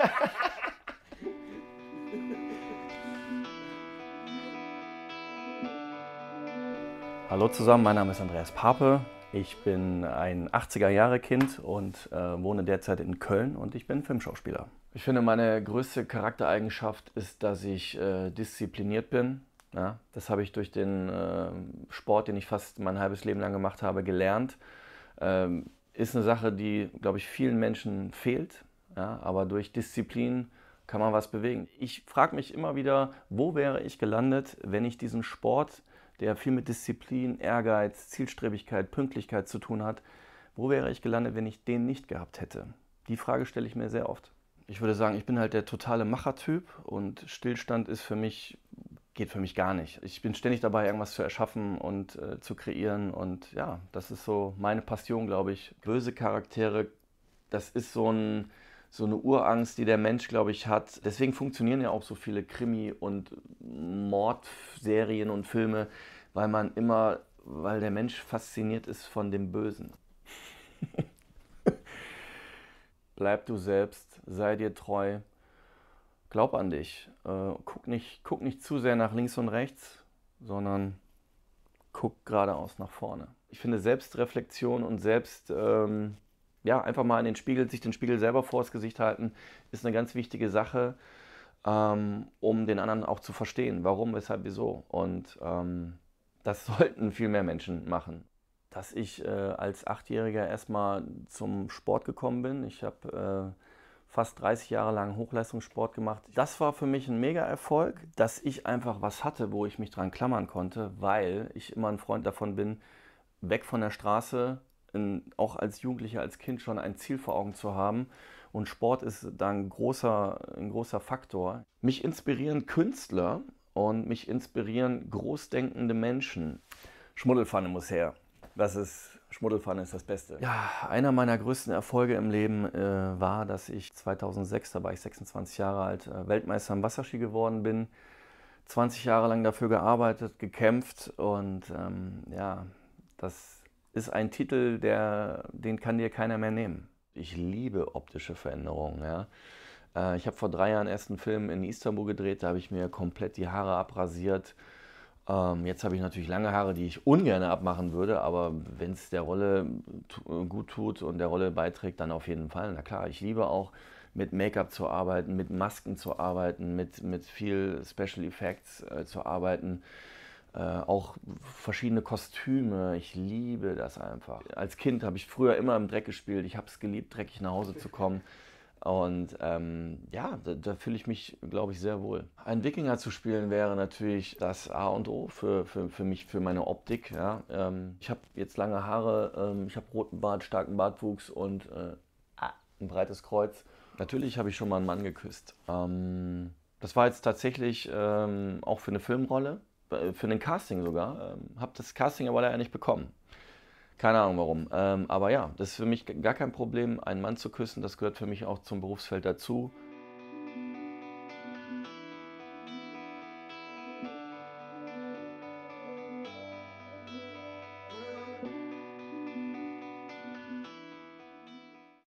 Hallo zusammen, mein Name ist Andreas Pape. Ich bin ein 80er-Jahre-Kind und äh, wohne derzeit in Köln und ich bin Filmschauspieler. Ich finde, meine größte Charaktereigenschaft ist, dass ich äh, diszipliniert bin. Ja, das habe ich durch den äh, Sport, den ich fast mein halbes Leben lang gemacht habe, gelernt. Ähm, ist eine Sache, die, glaube ich, vielen Menschen fehlt. Ja, aber durch Disziplin kann man was bewegen. Ich frage mich immer wieder, wo wäre ich gelandet, wenn ich diesen Sport, der viel mit Disziplin, Ehrgeiz, Zielstrebigkeit, Pünktlichkeit zu tun hat, wo wäre ich gelandet, wenn ich den nicht gehabt hätte? Die Frage stelle ich mir sehr oft. Ich würde sagen, ich bin halt der totale Machertyp und Stillstand ist für mich geht für mich gar nicht. Ich bin ständig dabei, irgendwas zu erschaffen und äh, zu kreieren. Und ja, das ist so meine Passion, glaube ich. Böse Charaktere, das ist so ein so eine Urangst, die der Mensch, glaube ich, hat. Deswegen funktionieren ja auch so viele Krimi- und Mordserien und Filme, weil man immer, weil der Mensch fasziniert ist von dem Bösen. Bleib du selbst, sei dir treu, glaub an dich. Äh, guck, nicht, guck nicht zu sehr nach links und rechts, sondern guck geradeaus nach vorne. Ich finde Selbstreflexion und Selbst. Ähm, ja, einfach mal in den Spiegel, sich den Spiegel selber vors Gesicht halten, ist eine ganz wichtige Sache, ähm, um den anderen auch zu verstehen, warum, weshalb, wieso. Und ähm, das sollten viel mehr Menschen machen. Dass ich äh, als Achtjähriger erstmal zum Sport gekommen bin, ich habe äh, fast 30 Jahre lang Hochleistungssport gemacht. Das war für mich ein Mega-Erfolg, dass ich einfach was hatte, wo ich mich dran klammern konnte, weil ich immer ein Freund davon bin, weg von der Straße, in, auch als Jugendlicher, als Kind schon ein Ziel vor Augen zu haben. Und Sport ist da ein großer, ein großer Faktor. Mich inspirieren Künstler und mich inspirieren großdenkende Menschen. Schmuddelfanne muss her. Das ist, Schmuddelpfanne ist das Beste. Ja, einer meiner größten Erfolge im Leben äh, war, dass ich 2006, da war ich 26 Jahre alt, äh, Weltmeister im Wasserski geworden bin. 20 Jahre lang dafür gearbeitet, gekämpft und ähm, ja, das ist ein Titel, der, den kann dir keiner mehr nehmen. Ich liebe optische Veränderungen. Ja. Äh, ich habe vor drei Jahren erst einen Film in Istanbul gedreht, da habe ich mir komplett die Haare abrasiert. Ähm, jetzt habe ich natürlich lange Haare, die ich ungern abmachen würde, aber wenn es der Rolle gut tut und der Rolle beiträgt, dann auf jeden Fall. Na klar, ich liebe auch mit Make-up zu arbeiten, mit Masken zu arbeiten, mit, mit viel Special Effects äh, zu arbeiten. Äh, auch verschiedene Kostüme. Ich liebe das einfach. Als Kind habe ich früher immer im Dreck gespielt. Ich habe es geliebt, dreckig nach Hause zu kommen. Und ähm, ja, da, da fühle ich mich, glaube ich, sehr wohl. Ein Wikinger zu spielen wäre natürlich das A und O für, für, für mich, für meine Optik. Ja. Ähm, ich habe jetzt lange Haare, ähm, ich habe roten Bart, starken Bartwuchs und äh, ah, ein breites Kreuz. Natürlich habe ich schon mal einen Mann geküsst. Ähm, das war jetzt tatsächlich ähm, auch für eine Filmrolle. Äh, für ein Casting sogar, ähm, habe das Casting aber leider nicht bekommen. Keine Ahnung warum. Ähm, aber ja, das ist für mich gar kein Problem, einen Mann zu küssen. Das gehört für mich auch zum Berufsfeld dazu.